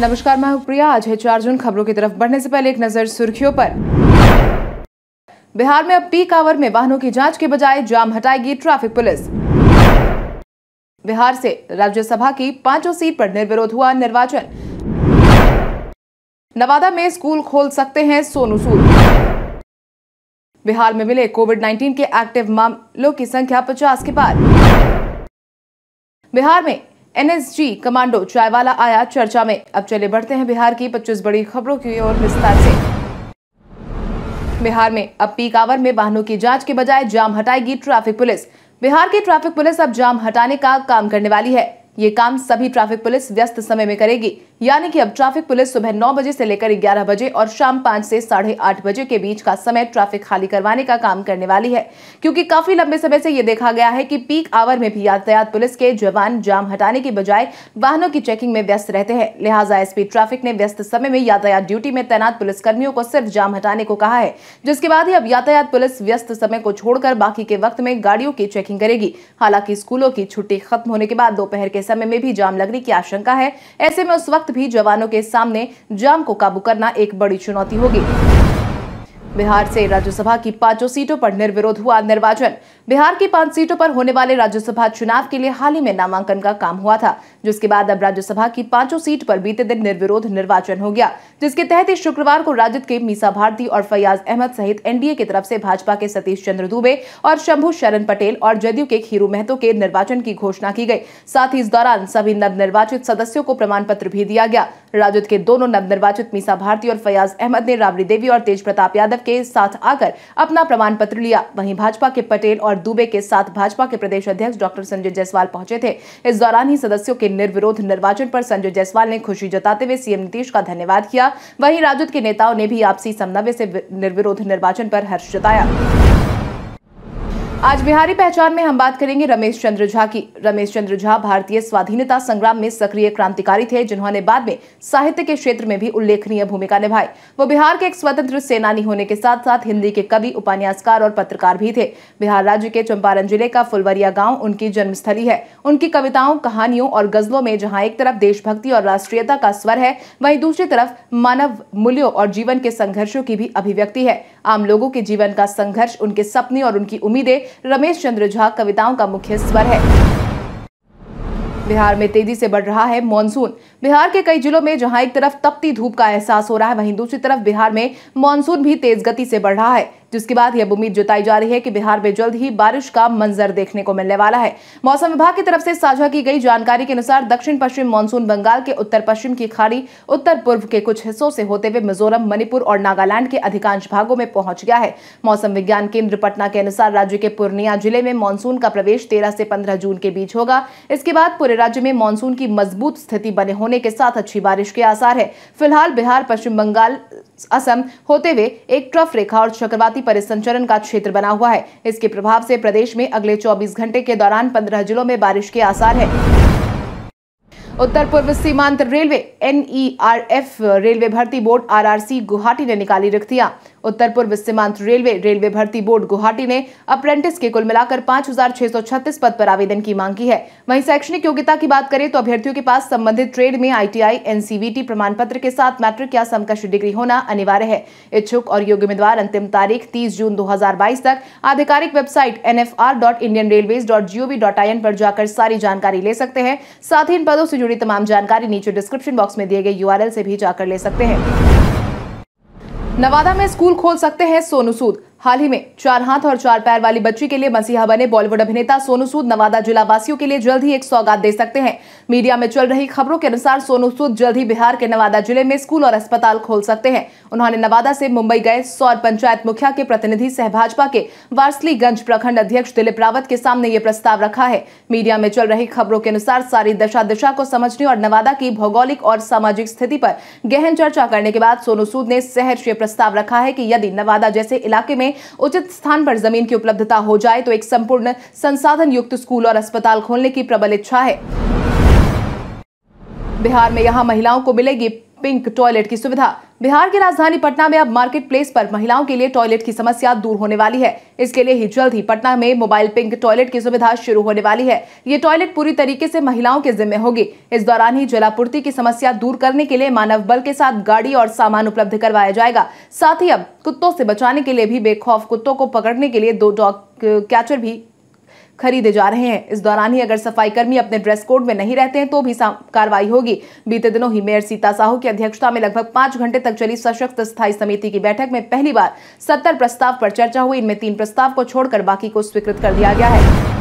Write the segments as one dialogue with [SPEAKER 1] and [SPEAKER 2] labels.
[SPEAKER 1] नमस्कार मैं प्रिया आज है चार जून खबरों की तरफ बढ़ने से पहले एक नजर सुर्खियों पर बिहार में अब पीक आवर में वाहनों की जांच के बजाय जाम हटाएगी ट्रैफिक पुलिस बिहार से राज्यसभा की पांचों सीट पर निर्विरोध हुआ निर्वाचन नवादा में स्कूल खोल सकते हैं सोनू सूद बिहार में मिले कोविड 19 के एक्टिव मामलों की संख्या 50 के पार बिहार में एनएसजी कमांडो चायवाला आया चर्चा में अब चले बढ़ते हैं बिहार की 25 बड़ी खबरों की ओर विस्तार से बिहार में अब पीक आवर में वाहनों की जांच के बजाय जाम हटाएगी ट्रैफिक पुलिस बिहार की ट्रैफिक पुलिस अब जाम हटाने का काम करने वाली है ये काम सभी ट्रैफिक पुलिस व्यस्त समय में करेगी यानी कि अब ट्रैफिक पुलिस सुबह नौ बजे से लेकर ग्यारह बजे और शाम पांच से साढ़े आठ बजे के बीच का समय ट्रैफिक खाली करवाने का काम करने वाली है क्योंकि काफी लंबे समय से ये देखा गया है कि पीक आवर में भी यातायात पुलिस के जवान जाम हटाने के बजाय वाहनों की चेकिंग में व्यस्त रहते हैं लिहाजा एसपी ट्रैफिक ने व्यस्त समय में यातायात ड्यूटी में तैनात पुलिसकर्मियों को सिर्फ जाम हटाने को कहा है जिसके बाद ही अब यातायात पुलिस व्यस्त समय को छोड़कर बाकी के वक्त में गाड़ियों की चेकिंग करेगी हालांकि स्कूलों की छुट्टी खत्म होने के बाद दोपहर के समय में भी जाम लगने की आशंका है ऐसे में उस वक्त वक्त भी जवानों के सामने जाम को काबू करना एक बड़ी चुनौती होगी बिहार से राज्यसभा की पांचों सीटों पर निर्विरोध हुआ निर्वाचन बिहार की पांच सीटों पर होने वाले राज्यसभा चुनाव के लिए हाल ही में नामांकन का काम हुआ था जिसके बाद अब राज्यसभा की पांचों सीट पर बीते दिन निर्विरोध निर्वाचन हो गया जिसके तहत इस शुक्रवार को राजद के मीसा भारती और फैयाज अहमद सहित एनडीए की तरफ से भाजपा के सतीश चंद्र दुबे और शंभू शरण पटेल और जदयू के खीरू महतो के निर्वाचन की घोषणा की गई साथ ही इस दौरान सभी नवनिर्वाचित सदस्यों को प्रमाण पत्र भी दिया गया राजद के दोनों नवनिर्वाचित मीसा भारती और फैयाज अहमद ने राबड़ी देवी और तेज प्रताप यादव के साथ आकर अपना प्रमाण पत्र लिया वहीं भाजपा के पटेल और दुबे के साथ भाजपा के प्रदेश अध्यक्ष डॉक्टर संजय जायसवाल पहुंचे थे इस दौरान ही सदस्यों के निर्विरोध निर्वाचन पर संजय जायसवाल ने खुशी जताते हुए सीएम नीतीश का धन्यवाद किया वहीं राजद के नेताओं ने भी आपसी समन्वय से निर्विरोध निर्वाचन पर हर्ष जताया आज बिहारी पहचान में हम बात करेंगे रमेश चंद्र झा की रमेश चंद्र झा भारतीय स्वाधीनता संग्राम में सक्रिय क्रांतिकारी थे जिन्होंने बाद में साहित्य के क्षेत्र में भी उल्लेखनीय भूमिका निभाई वो बिहार के एक स्वतंत्र सेनानी होने के साथ साथ हिंदी के कवि उपन्यासकार और पत्रकार भी थे बिहार राज्य के चंपारण जिले का फुलवरिया गाँव उनकी जन्मस्थली है उनकी कविताओं कहानियों और गजलों में जहाँ एक तरफ देशभक्ति और राष्ट्रीयता का स्वर है वही दूसरी तरफ मानव मूल्यों और जीवन के संघर्षो की भी अभिव्यक्ति है आम लोगों के जीवन का संघर्ष उनके सपने और उनकी उम्मीदें रमेश चंद्र झा कविताओं का मुख्य स्वर है बिहार में तेजी से बढ़ रहा है मानसून बिहार के कई जिलों में जहां एक तरफ तपती धूप का एहसास हो रहा है वहीं दूसरी तरफ बिहार में मानसून भी तेज गति से बढ़ रहा है जिसके तो बाद यह उम्मीद जताई जा रही है कि बिहार में जल्द ही बारिश का मंजर देखने को मिलने वाला है मौसम विभाग की तरफ से साझा की गई जानकारी के अनुसार दक्षिण पश्चिम मानसून बंगाल के उत्तर पश्चिम की खाड़ी उत्तर पूर्व के कुछ हिस्सों से होते हुए मिजोरम मणिपुर और नागालैंड के अधिकांश भागों में पहुंच गया है मौसम विज्ञान केंद्र पटना के अनुसार राज्य के पूर्णिया जिले में मानसून का प्रवेश तेरह से पंद्रह जून के बीच होगा इसके बाद पूरे राज्य में मानसून की मजबूत स्थिति बने होने के साथ अच्छी बारिश के आसार है फिलहाल बिहार पश्चिम बंगाल असम होते हुए एक ट्रफ रेखा और चक्रवात चक्रवाती परिसंचरण का क्षेत्र बना हुआ है इसके प्रभाव से प्रदेश में अगले 24 घंटे के दौरान 15 जिलों में बारिश के आसार है उत्तर पूर्व सीमांत रेलवे एनईआरएफ रेलवे भर्ती बोर्ड आरआरसी गुवाहाटी ने निकाली रिक्तियां उत्तर पूर्व सीमांत रेलवे रेलवे भर्ती बोर्ड गुवाहाटी ने अप्रेंटिस के कुल मिलाकर 5,636 पद पर आवेदन की मांग की है वहीं शैक्षणिक योग्यता की बात करें तो अभ्यर्थियों के पास संबंधित ट्रेड में आईटीआई एनसीवीटी प्रमाण पत्र के साथ मैट्रिक या समकक्ष डिग्री होना अनिवार्य है इच्छुक और योग्य उम्मीदवार अंतिम तारीख तीस जून दो तक आधिकारिक website N F R dot Indian dot dot I N पर जाकर सारी जानकारी ले सकते हैं साथ ही इन पदों से जुड़ी तमाम जानकारी नीचे डिस्क्रिप्शन बॉक्स में दिए गए यू से भी जाकर ले सकते हैं नवादा में स्कूल खोल सकते हैं सोनू सूद हाल ही में चार हाथ और चार पैर वाली बच्ची के लिए मसीहा बने बॉलीवुड अभिनेता सोनू सूद नवादा जिला वासियों के लिए जल्द ही एक सौगात दे सकते हैं मीडिया में चल रही खबरों के अनुसार सोनू सूद जल्द ही बिहार के नवादा जिले में स्कूल और अस्पताल खोल सकते हैं उन्होंने नवादा से मुंबई गए सौर पंचायत मुखिया के प्रतिनिधि सह भाजपा के वार्सलीगंज प्रखंड अध्यक्ष दिलीप रावत के सामने ये प्रस्ताव रखा है मीडिया में चल रही खबरों के अनुसार सारी दशा दिशा को समझने और नवादा की भौगोलिक और सामाजिक स्थिति पर गहन चर्चा करने के बाद सोनू सूद ने सहर्ष ये प्रस्ताव रखा है की यदि नवादा जैसे इलाके में में उचित स्थान पर जमीन की उपलब्धता हो जाए तो एक संपूर्ण संसाधन युक्त स्कूल और अस्पताल खोलने की प्रबल इच्छा है बिहार में यहां महिलाओं को मिलेगी पिंक टॉयलेट की सुविधा बिहार की राजधानी पटना में अब मार्केट प्लेस पर महिलाओं के लिए टॉयलेट की समस्या दूर होने वाली है इसके लिए ही जल्द ही पटना में मोबाइल पिंक टॉयलेट की सुविधा शुरू होने वाली है ये टॉयलेट पूरी तरीके से महिलाओं के जिम्मे होगी इस दौरान ही जलापूर्ति की समस्या दूर करने के लिए मानव बल के साथ गाड़ी और सामान उपलब्ध करवाया जाएगा साथ ही अब कुत्तों से बचाने के लिए भी बेखौफ कुत्तों को पकड़ने के लिए दो डॉग कैचर भी खरीदे जा रहे हैं इस दौरान ही अगर सफाई कर्मी अपने ड्रेस कोड में नहीं रहते हैं तो भी कार्रवाई होगी बीते दिनों ही मेयर सीता साहू की अध्यक्षता में लगभग पांच घंटे तक चली सशक्त स्थायी समिति की बैठक में पहली बार सत्तर प्रस्ताव पर चर्चा हुई इनमें तीन प्रस्ताव को छोड़कर बाकी को स्वीकृत कर दिया गया है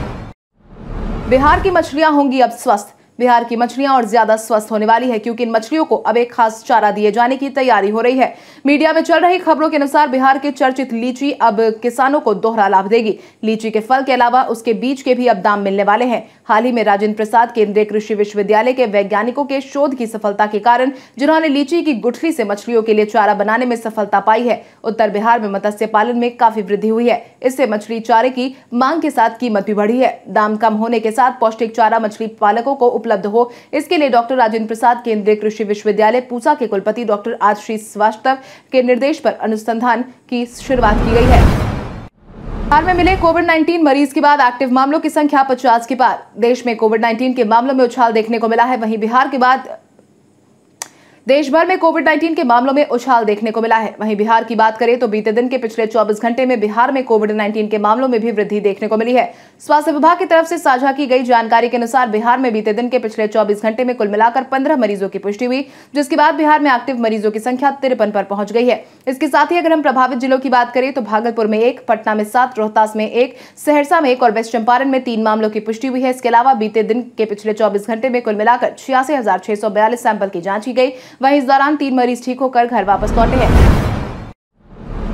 [SPEAKER 1] बिहार की मछलियां होंगी अब स्वस्थ बिहार की मछलियां और ज्यादा स्वस्थ होने वाली है क्योंकि इन मछलियों को अब एक खास चारा दिए जाने की तैयारी हो रही है मीडिया में चल रही खबरों के अनुसार बिहार के चर्चित लीची अब किसानों को दोहरा लाभ देगी लीची के फल के अलावा उसके बीज के भी अब दाम मिलने वाले हैं हाल ही में राजेंद्र प्रसाद केंद्रीय कृषि विश्वविद्यालय के वैज्ञानिकों के शोध की सफलता के कारण जिन्होंने लीची की गुठली से मछलियों के लिए चारा बनाने में सफलता पाई है उत्तर बिहार में मत्स्य पालन में काफी वृद्धि हुई है इससे मछली चारे की मांग के साथ कीमत भी बढ़ी है दाम कम होने के साथ पौष्टिक चारा मछली पालकों को उपलब्ध हो इसके लिए डॉक्टर राजेंद्र प्रसाद केंद्रीय कृषि विश्वविद्यालय पूसा के कुलपति डॉक्टर आशीष श्रीवास्तव के निर्देश पर अनुसंधान की शुरुआत की गई है बिहार में मिले कोविड 19 मरीज के बाद एक्टिव मामलों की संख्या 50 के पार देश में कोविड 19 के मामलों में उछाल देखने को मिला है वहीं बिहार के बाद देश भर में कोविड 19 के मामलों में उछाल देखने को मिला है वहीं बिहार की बात करें तो बीते दिन के पिछले 24 घंटे में बिहार में कोविड 19 के मामलों में भी वृद्धि देखने को मिली है स्वास्थ्य विभाग की तरफ से साझा की गई जानकारी के अनुसार बिहार में बीते दिन के पिछले 24 घंटे में कुल मिलाकर 15 मरीजों की पुष्टि हुई जिसके बाद बिहार में एक्टिव मरीजों की संख्या तिरपन पर पहुंच गई है इसके साथ ही अगर हम प्रभावित जिलों की बात करें तो भागलपुर में एक पटना में सात रोहतास में एक सहरसा में एक और वेस्ट चंपारण में तीन मामलों की पुष्टि हुई है इसके अलावा बीते दिन के पिछले चौबीस घंटे में कुल मिलाकर छियासी सैंपल की जांच की गई वहीं इस दौरान तीन मरीज ठीक होकर घर वापस लौटे हैं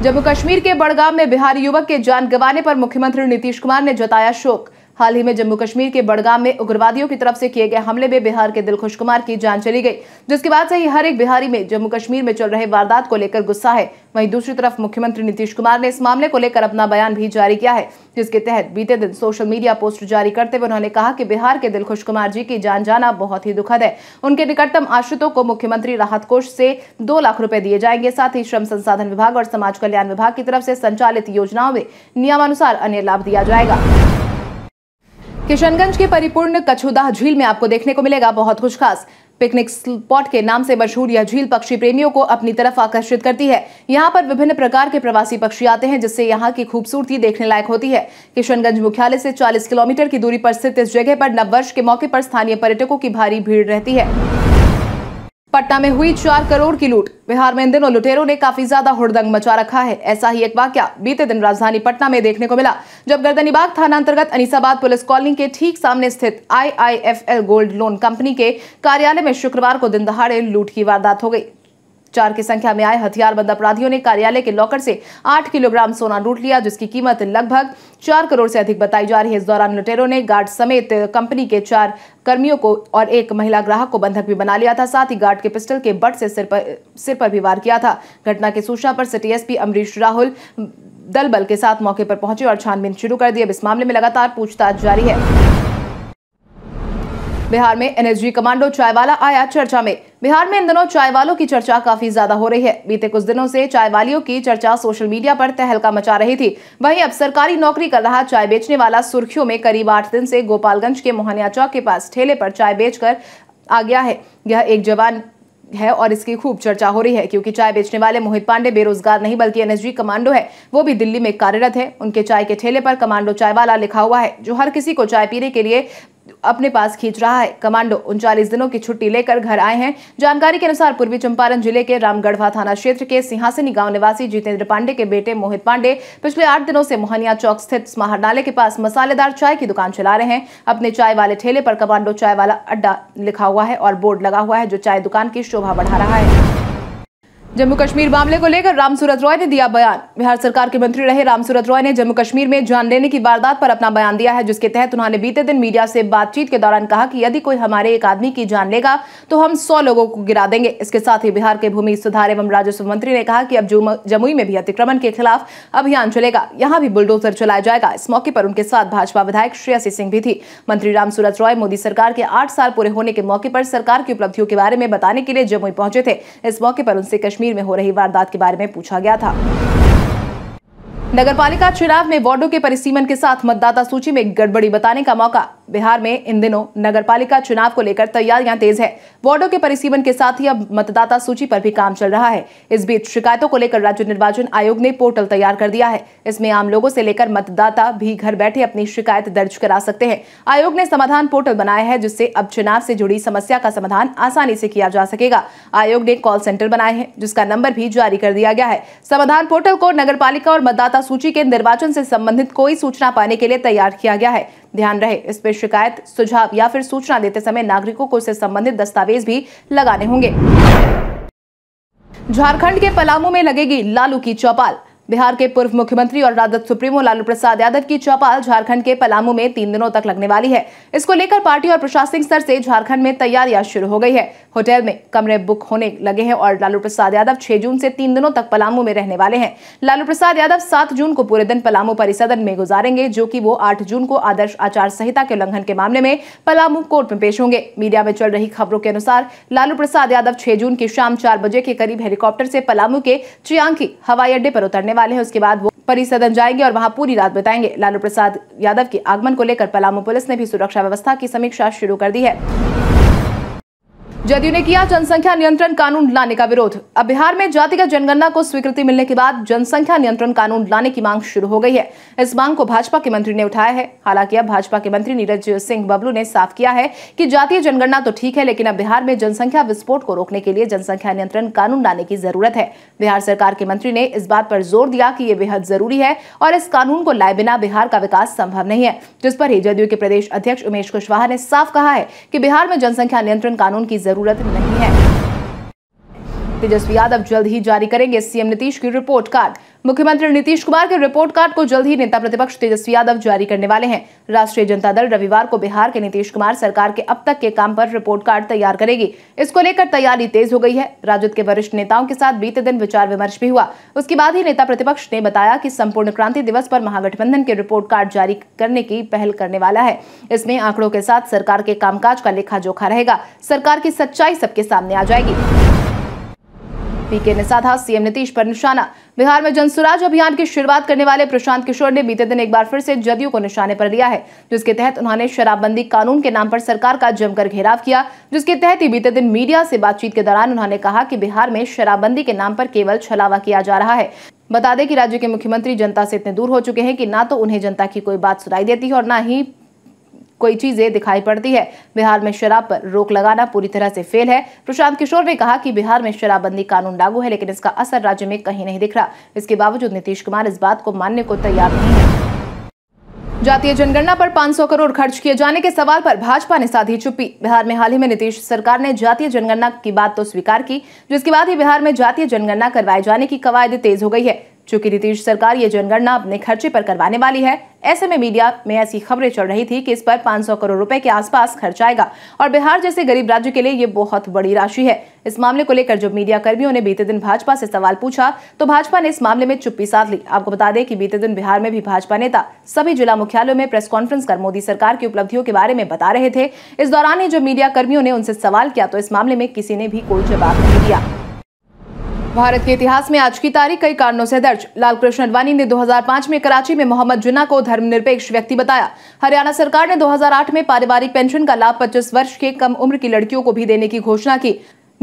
[SPEAKER 1] जम्मू कश्मीर के बड़गाम में बिहारी युवक के जान गंवाने पर मुख्यमंत्री नीतीश कुमार ने जताया शोक हाल ही में जम्मू कश्मीर के बड़गाम में उग्रवादियों की तरफ से किए गए हमले में बिहार के दिलखुश कुमार की जान चली गई जिसके बाद से ही हर एक बिहारी में जम्मू कश्मीर में चल रहे वारदात को लेकर गुस्सा है वहीं दूसरी तरफ मुख्यमंत्री नीतीश कुमार ने इस मामले को लेकर अपना बयान भी जारी किया है जिसके तहत बीते दिन सोशल मीडिया पोस्ट जारी करते हुए उन्होंने कहा कि बिहार के दिलखुश कुमार जी की जान जाना बहुत ही दुखद है उनके निकटतम आश्रितों को मुख्यमंत्री राहत कोष से दो लाख रुपए दिए जाएंगे साथ ही श्रम संसाधन विभाग और समाज कल्याण विभाग की तरफ से संचालित योजनाओं में नियमानुसार अन्य लाभ दिया जाएगा किशनगंज के परिपूर्ण कछुदाह झील में आपको देखने को मिलेगा बहुत कुछ खास पिकनिक स्पॉट के नाम से मशहूर यह झील पक्षी प्रेमियों को अपनी तरफ आकर्षित करती है यहाँ पर विभिन्न प्रकार के प्रवासी पक्षी आते हैं जिससे यहाँ की खूबसूरती देखने लायक होती है किशनगंज मुख्यालय से 40 किलोमीटर की दूरी पर स्थित इस जगह पर नव वर्ष के मौके पर स्थानीय पर्यटकों की भारी भीड़ रहती है पटना में हुई चार करोड़ की लूट बिहार में इन दिनों लुटेरों ने काफी ज्यादा हुड़दंग मचा रखा है ऐसा ही एक वाक्य बीते दिन राजधानी पटना में देखने को मिला जब गर्दनीबाग थाना अंतर्गत अनिसाबाद पुलिस कॉलोनी के ठीक सामने स्थित आईआईएफएल गोल्ड लोन कंपनी के कार्यालय में शुक्रवार को दिन दहाड़े लूट की वारदात हो गई चार की संख्या में आए हथियारबंद अपराधियों ने कार्यालय के लॉकर से आठ किलोग्राम सोना लूट लिया जिसकी कीमत लगभग चार करोड़ से अधिक बताई जा रही है इस दौरान लुटेरों ने गार्ड समेत कंपनी के चार कर्मियों को और एक महिला ग्राहक को बंधक भी बना लिया था साथ ही गार्ड के पिस्टल के बट से सिर पर सिर पर भी वार किया था घटना की सूचना पर सिटी एसपी अमरीश राहुल दल बल के साथ मौके पर पहुंचे और छानबीन शुरू कर दी अब इस मामले में लगातार पूछताछ जारी है बिहार में एनएसजी कमांडो चायवाला आया चर्चा में बिहार में इन दिनों चाय वालों की चर्चा काफी ज्यादा हो रही है बीते कुछ दिनों से चाय वालियों की चर्चा सोशल मीडिया पर तहलका मचा रही थी वहीं अब सरकारी नौकरी कर रहा चाय बेचने वाला सुर्खियों में करीब आठ दिन से गोपालगंज के मोहनिया चौक के पास ठेले पर चाय बेच आ गया है यह एक जवान है और इसकी खूब चर्चा हो रही है क्योंकि चाय बेचने वाले मोहित पांडे बेरोजगार नहीं बल्कि एनएसजी कमांडो है वो भी दिल्ली में कार्यरत है उनके चाय के ठेले पर कमांडो चाय वाला लिखा हुआ है जो हर किसी को चाय पीने के लिए अपने पास खींच रहा है कमांडो उनचालीस दिनों की छुट्टी लेकर घर आए हैं जानकारी के अनुसार पूर्वी चंपारण जिले के रामगढ़वा थाना क्षेत्र के सिंहासिनी गांव निवासी जितेंद्र पांडे के बेटे मोहित पांडे पिछले आठ दिनों से मोहनिया चौक स्थित समाहरणालय के पास मसालेदार चाय की दुकान चला रहे हैं अपने चाय वाले ठेले पर कमांडो चाय वाला अड्डा लिखा हुआ है और बोर्ड लगा हुआ है जो चाय दुकान की शोभा बढ़ा रहा है जम्मू कश्मीर मामले को लेकर राम सूरत रॉय ने दिया बयान बिहार सरकार के मंत्री रहे राम सूरत रॉय ने जम्मू कश्मीर में जान लेने की वारदात पर अपना बयान दिया है जिसके तहत उन्होंने बीते दिन मीडिया से बातचीत के दौरान कहा कि यदि कोई हमारे एक आदमी की जान लेगा तो हम सौ लोगों को गिरा देंगे इसके साथ ही बिहार के भूमि सुधार एवं राजस्व मंत्री ने कहा की अब जमुई में भी अतिक्रमण के खिलाफ अभियान चलेगा यहाँ भी बुलडोजर चलाया जाएगा इस मौके पर उनके साथ भाजपा विधायक श्रेयसी सिंह भी थी मंत्री राम सूरत रॉय मोदी सरकार के आठ साल पूरे होने के मौके पर सरकार की उपलब्धियों के बारे में बताने के लिए जमुई पहुंचे थे इस मौके पर उनसे कश्मीर कश्मीर में हो रही वारदात के बारे में पूछा गया था नगरपालिका चुनाव में वार्डो के परिसीमन के साथ मतदाता सूची में गड़बड़ी बताने का मौका बिहार में इन दिनों नगरपालिका चुनाव को लेकर तैयारियां तेज है वार्डो के परिसीमन के साथ ही अब मतदाता सूची पर भी काम चल रहा है इस बीच शिकायतों को लेकर राज्य निर्वाचन आयोग ने पोर्टल तैयार कर दिया है इसमें आम लोगों से लेकर मतदाता भी घर बैठे अपनी शिकायत दर्ज करा सकते हैं आयोग ने समाधान पोर्टल बनाया है जिससे अब चुनाव से जुड़ी समस्या का समाधान आसानी से किया जा सकेगा आयोग ने कॉल सेंटर बनाए हैं जिसका नंबर भी जारी कर दिया गया है समाधान पोर्टल को नगर और मतदाता मतदाता सूची के निर्वाचन से संबंधित कोई सूचना पाने के लिए तैयार किया गया है ध्यान रहे पर शिकायत सुझाव या फिर सूचना देते समय नागरिकों को इससे संबंधित दस्तावेज भी लगाने होंगे झारखंड के पलामू में लगेगी लालू की चौपाल बिहार के पूर्व मुख्यमंत्री और राजद सुप्रीमो लालू प्रसाद यादव की चौपाल झारखंड के पलामू में तीन दिनों तक लगने वाली है इसको लेकर पार्टी और प्रशासनिक स्तर से झारखंड में तैयारियां शुरू हो गई है होटल में कमरे बुक होने लगे हैं और लालू प्रसाद यादव छह जून से तीन दिनों तक पलामू में रहने वाले हैं लालू प्रसाद यादव सात जून को पूरे दिन पलामू परिसदन में गुजारेंगे जो की वो आठ जून को आदर्श आचार संहिता के उल्लंघन के मामले में पलामू कोर्ट में पेश होंगे मीडिया में चल रही खबरों के अनुसार लालू प्रसाद यादव छह जून की शाम चार बजे के करीब हेलीकॉप्टर से पलामू के चियांकी हवाई अड्डे पर उतरने वाले हैं उसके बाद वो परिसदन जाएंगे और वहां पूरी रात बताएंगे लालू प्रसाद यादव के आगमन को लेकर पलामू पुलिस ने भी सुरक्षा व्यवस्था की समीक्षा शुरू कर दी है जदयू ने किया जनसंख्या नियंत्रण कानून लाने का विरोध अब बिहार में जातिगत जनगणना को स्वीकृति मिलने के बाद जनसंख्या नियंत्रण कानून लाने की मांग शुरू हो गई है इस मांग को भाजपा के मंत्री ने उठाया है हालांकि अब भाजपा के मंत्री नीरज सिंह बबलू ने साफ किया है कि जातीय जनगणना तो ठीक है लेकिन अब बिहार में जनसंख्या विस्फोट को रोकने के लिए जनसंख्या नियंत्रण कानून लाने की जरूरत है बिहार सरकार के मंत्री ने इस बात पर जोर दिया की ये बेहद जरूरी है और इस कानून को लाए बिना बिहार का विकास संभव नहीं है जिस पर ही जदयू के प्रदेश अध्यक्ष उमेश कुशवाहा ने साफ कहा है की बिहार में जनसंख्या नियंत्रण कानून की ज़रूरत नहीं है तेजस्वी यादव जल्द ही जारी करेंगे सीएम नीतीश की रिपोर्ट कार्ड मुख्यमंत्री नीतीश कुमार के रिपोर्ट कार्ड को जल्द ही नेता प्रतिपक्ष तेजस्वी यादव जारी करने वाले हैं राष्ट्रीय जनता दल रविवार को बिहार के नीतीश कुमार सरकार के अब तक के काम पर रिपोर्ट कार्ड तैयार करेगी इसको लेकर तैयारी तेज हो गई है राजद के वरिष्ठ नेताओं के साथ बीते दिन विचार विमर्श भी हुआ उसके बाद ही नेता प्रतिपक्ष ने बताया की संपूर्ण क्रांति दिवस आरोप महागठबंधन के रिपोर्ट कार्ड जारी करने की पहल करने वाला है इसमें आंकड़ों के साथ सरकार के कामकाज का लेखा जोखा रहेगा सरकार की सच्चाई सबके सामने आ जाएगी पीके ने साधा सीएम नीतीश पर निशाना बिहार में जनसुराज अभियान की शुरुआत करने वाले प्रशांत किशोर ने बीते दिन एक बार फिर से जदयू को निशाने पर लिया है जिसके तहत उन्होंने शराबबंदी कानून के नाम पर सरकार का जमकर घेराव किया जिसके तहत ही बीते दिन मीडिया से बातचीत के दौरान उन्होंने कहा कि बिहार में शराबबंदी के नाम पर केवल छलावा किया जा रहा है बता दें कि राज्य के मुख्यमंत्री जनता से इतने दूर हो चुके हैं कि ना तो उन्हें जनता की कोई बात सुनाई देती है और ना ही कोई चीजें दिखाई पड़ती है बिहार में शराब पर रोक लगाना पूरी तरह से फेल है प्रशांत किशोर ने कहा कि बिहार में शराबबंदी कानून लागू है लेकिन इसका असर राज्य में कहीं नहीं दिख रहा इसके बावजूद नीतीश कुमार इस बात को मानने को तैयार नहीं है जातीय जनगणना पर 500 करोड़ खर्च किए जाने के सवाल पर भाजपा ने साधी चुप्पी बिहार में हाल ही में नीतीश सरकार ने जातीय जनगणना की बात तो स्वीकार की जिसके बाद ही बिहार में जातीय जनगणना करवाए जाने की कवायद तेज हो गई है चूंकि नीतीश सरकार ये जनगणना अपने खर्चे पर करवाने वाली है ऐसे में मीडिया में ऐसी खबरें चल रही थी कि इस पर 500 करोड़ रुपए के आसपास खर्च आएगा और बिहार जैसे गरीब राज्य के लिए ये बहुत बड़ी राशि है इस मामले को लेकर जब मीडिया कर्मियों ने बीते दिन भाजपा से सवाल पूछा तो भाजपा ने इस मामले में चुप्पी साध ली आपको बता दें कि बीते दिन बिहार में भी भाजपा नेता सभी जिला मुख्यालयों में प्रेस कॉन्फ्रेंस कर मोदी सरकार की उपलब्धियों के बारे में बता रहे थे इस दौरान ही जब मीडिया कर्मियों ने उनसे सवाल किया तो इस मामले में किसी ने भी कोई जवाब नहीं दिया भारत के इतिहास में आज की तारीख कई कारणों से दर्ज लाल कृष्ण अडवाणी ने 2005 में कराची में मोहम्मद जुना को धर्मनिरपेक्ष व्यक्ति बताया हरियाणा सरकार ने 2008 में पारिवारिक पेंशन का लाभ 25 वर्ष के कम उम्र की लड़कियों को भी देने की घोषणा की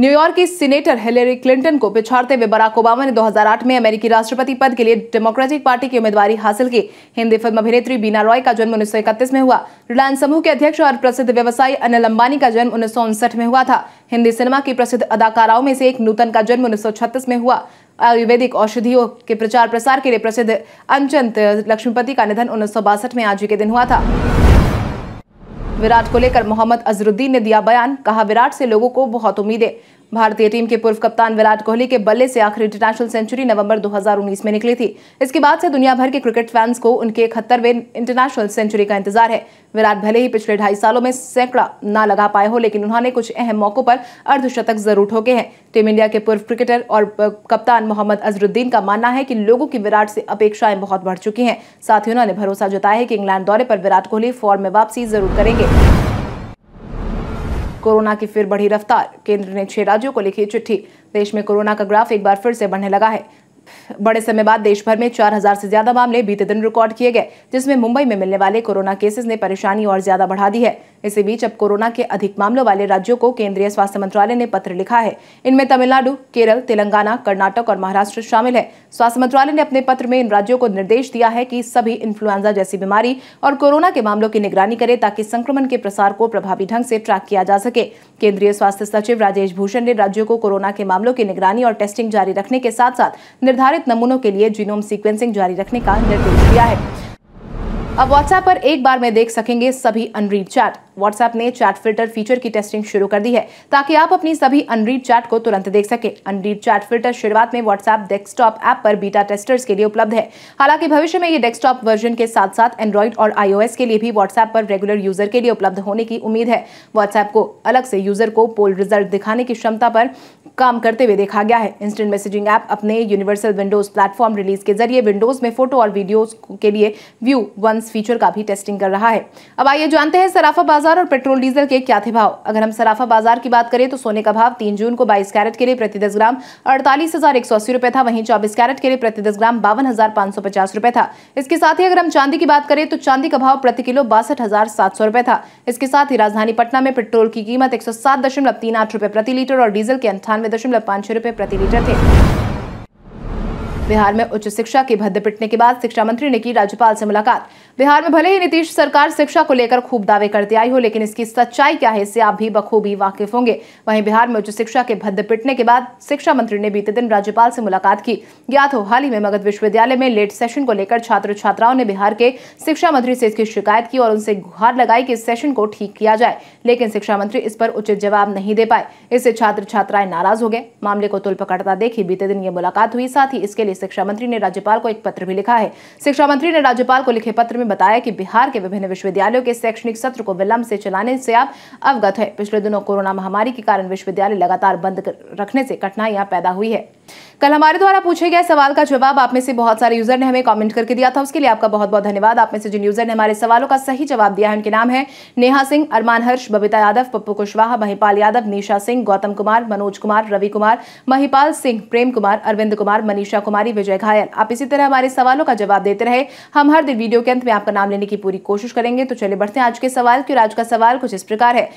[SPEAKER 1] न्यूयॉर्क की सीनेटर हिलेरी क्लिंटन को पिछाड़ते हुए बराक ओबामा ने 2008 में अमेरिकी राष्ट्रपति पद के लिए डेमोक्रेटिक पार्टी की उम्मीदवारी हासिल की हिंदी फिल्म अभिनेत्री बीना रॉय का जन्म उन्नीस में हुआ रिलायंस समूह के अध्यक्ष और प्रसिद्ध व्यवसायी अनिल अंबानी का जन्म उन्नीस में हुआ था हिंदी सिनेमा की प्रसिद्ध अदाकाराओं में से एक नूतन का जन्म उन्नीस में हुआ आयुर्वेदिक औषधियों के प्रचार प्रसार के लिए प्रसिद्ध अनचंद लक्ष्मीपति का निधन उन्नीस में आज ही के दिन हुआ था विराट को लेकर मोहम्मद अजरुद्दीन ने दिया बयान कहा विराट से लोगों को बहुत उम्मीदें भारतीय टीम के पूर्व कप्तान विराट कोहली के बल्ले से आखिरी इंटरनेशनल सेंचुरी नवंबर 2019 में निकली थी इसके बाद से दुनिया भर के क्रिकेट फैंस को उनके इकहत्तरवें इंटरनेशनल सेंचुरी का इंतजार है विराट भले ही पिछले ढाई सालों में सैकड़ा ना लगा पाए हो लेकिन उन्होंने कुछ अहम मौकों पर अर्धशतक जरूर ठोके हैं टीम इंडिया के पूर्व क्रिकेटर और कप्तान मोहम्मद अजरुद्दीन का मानना है कि लोगों की विराट से अपेक्षाएं बहुत बढ़ चुकी हैं साथ ही उन्होंने भरोसा जताया है कि इंग्लैंड दौरे पर विराट कोहली फॉर्म में वापसी जरूर करेंगे कोरोना की फिर बढ़ी रफ्तार केंद्र ने छह राज्यों को लिखी चिट्ठी देश में कोरोना का ग्राफ एक बार फिर से बढ़ने लगा है बड़े समय बाद देश भर में 4000 से ज्यादा मामले बीते दिन रिकॉर्ड किए गए जिसमें मुंबई में मिलने वाले कोरोना केसेस ने परेशानी और ज्यादा बढ़ा दी है इसी बीच अब कोरोना के अधिक मामलों वाले राज्यों को केंद्रीय स्वास्थ्य मंत्रालय ने पत्र लिखा है इनमें तमिलनाडु केरल तेलंगाना कर्नाटक और महाराष्ट्र शामिल है स्वास्थ्य मंत्रालय ने अपने पत्र में इन राज्यों को निर्देश दिया है कि सभी इन्फ्लुएंजा जैसी बीमारी और कोरोना के मामलों की निगरानी करे ताकि संक्रमण के प्रसार को प्रभावी ढंग से ट्रैक किया जा सके केंद्रीय स्वास्थ्य सचिव राजेश भूषण ने राज्यों को कोरोना के मामलों की निगरानी और टेस्टिंग जारी रखने के साथ साथ निर्धारित नमूनों के लिए जीनोम सीक्वेंसिंग जारी रखने का निर्देश दिया है अब व्हाट्सएप पर एक बार में देख सकेंगे सभी अनरीड चैट व्हाट्सएप ने चैट फिल्टर फीचर की टेस्टिंग शुरू कर दी है ताकि आप अपनी सभी अनरीड चैट को तुरंत देख सके अनरीड चैट फिल्टर शुरुआत में व्हाट्सएप डेस्कटॉप ऐप पर बीटा टेस्टर्स के लिए उपलब्ध है हालांकि भविष्य में ये डेस्कटॉप वर्जन के साथ साथ एंड्रॉइड और आईओएस के लिए भी व्हाट्सएप पर रेगुलर यूजर के लिए उपलब्ध होने की उम्मीद है व्हाट्सएप को अलग से यूजर को पोल रिजल्ट दिखाने की क्षमता पर काम करते हुए देखा गया है इंस्टेंट मैसेजिंग ऐप अपने यूनिवर्सल विंडोज प्लेटफॉर्म रिलीज के जरिए विंडोज में फोटो और वीडियोज के लिए व्यू वंस फीचर का भी टेस्टिंग कर रहा है अब आइए जानते हैं सराफा बाजार बाजार और पेट्रोल डीजल के क्या थे भाव अगर हम सराफा बाजार की बात करें तो सोने का भाव तीन जून को बाईस कैरेट के लिए प्रति दस ग्राम अड़तालीस हजार एक सौ अस्सी रुपए था वहीं चौबीस कैरेट के लिए प्रति दस ग्राम बावन हजार पांच सौ पचास रुपए था इसके साथ ही अगर हम चांदी की बात करें तो चांदी का भाव प्रति किलो बासठ हजार सात सौ रुपए था इसके साथ ही राजधानी पटना में पेट्रोल की कीमत एक सौ सात दशमलव तीन आठ रुपए प्रति लीटर और डीजल के अंठानवे दशमलव पाँच छह रुपए प्रति लीटर थे बिहार में उच्च शिक्षा के भद्द पिटने के बाद शिक्षा मंत्री ने की राज्यपाल से मुलाकात बिहार में भले ही नीतीश सरकार शिक्षा को लेकर खूब दावे करती आई हो लेकिन इसकी सच्चाई क्या है इससे आप भी बखूबी वाकिफ होंगे वहीं बिहार में उच्च शिक्षा के भद्द पिटने के बाद शिक्षा मंत्री ने बीते दिन राज्यपाल से मुलाकात की ज्ञात हो हाल ही में मगध विश्वविद्यालय में लेट सेशन को लेकर छात्र छात्राओं ने बिहार के शिक्षा मंत्री से इसकी शिकायत की और उनसे गुहार लगाई कि सेशन को ठीक किया जाए लेकिन शिक्षा मंत्री इस पर उचित जवाब नहीं दे पाए इससे छात्र छात्राएं नाराज हो गए मामले को तुल पकड़ता देखी बीते दिन ये मुलाकात हुई साथ ही इसके लिए शिक्षा मंत्री ने राज्यपाल को एक पत्र भी लिखा है शिक्षा मंत्री ने राज्यपाल को लिखे पत्र में में बताया कि बिहार के विभिन्न विश्वविद्यालयों के शैक्षणिक सत्र को विलंब से चलाने से आप अवगत है पिछले दिनों कोरोना महामारी के कारण विश्वविद्यालय लगातार बंद रखने से कठिनाइयां पैदा हुई है कल हमारे द्वारा पूछे गए सवाल का जवाब आप में से बहुत सारे यूजर ने हमें कमेंट करके दिया था उसके लिए आपका बहुत बहुत धन्यवाद आप में से जिन यूजर ने हमारे सवालों का सही जवाब दिया है उनके नाम है नेहा सिंह अरमान हर्ष बबीता यादव पप्पू कुशवाहा महिपाल यादव निशा सिंह गौतम कुमार मनोज कुमार रवि कुमार महिपाल सिंह प्रेम कुमार अरविंद कुमार मनीषा कुमारी विजय घायल आप इसी तरह हमारे सवालों का जवाब देते रहे हम हर दिन वीडियो के अंत में आपका नाम लेने की पूरी कोशिश करेंगे तो चले बढ़ते हैं आज के सवाल की और आज का सवाल कुछ इस प्रकार है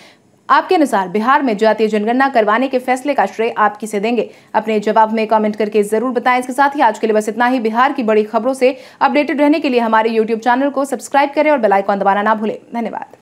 [SPEAKER 1] आपके अनुसार बिहार में जातीय जनगणना करवाने के फैसले का श्रेय आप किसे देंगे अपने जवाब में कमेंट करके जरूर बताएं इसके साथ ही आज के लिए बस इतना ही बिहार की बड़ी खबरों से अपडेटेड रहने के लिए हमारे यूट्यूब चैनल को सब्सक्राइब करें और बेलाइकॉन दबाना ना भूलें धन्यवाद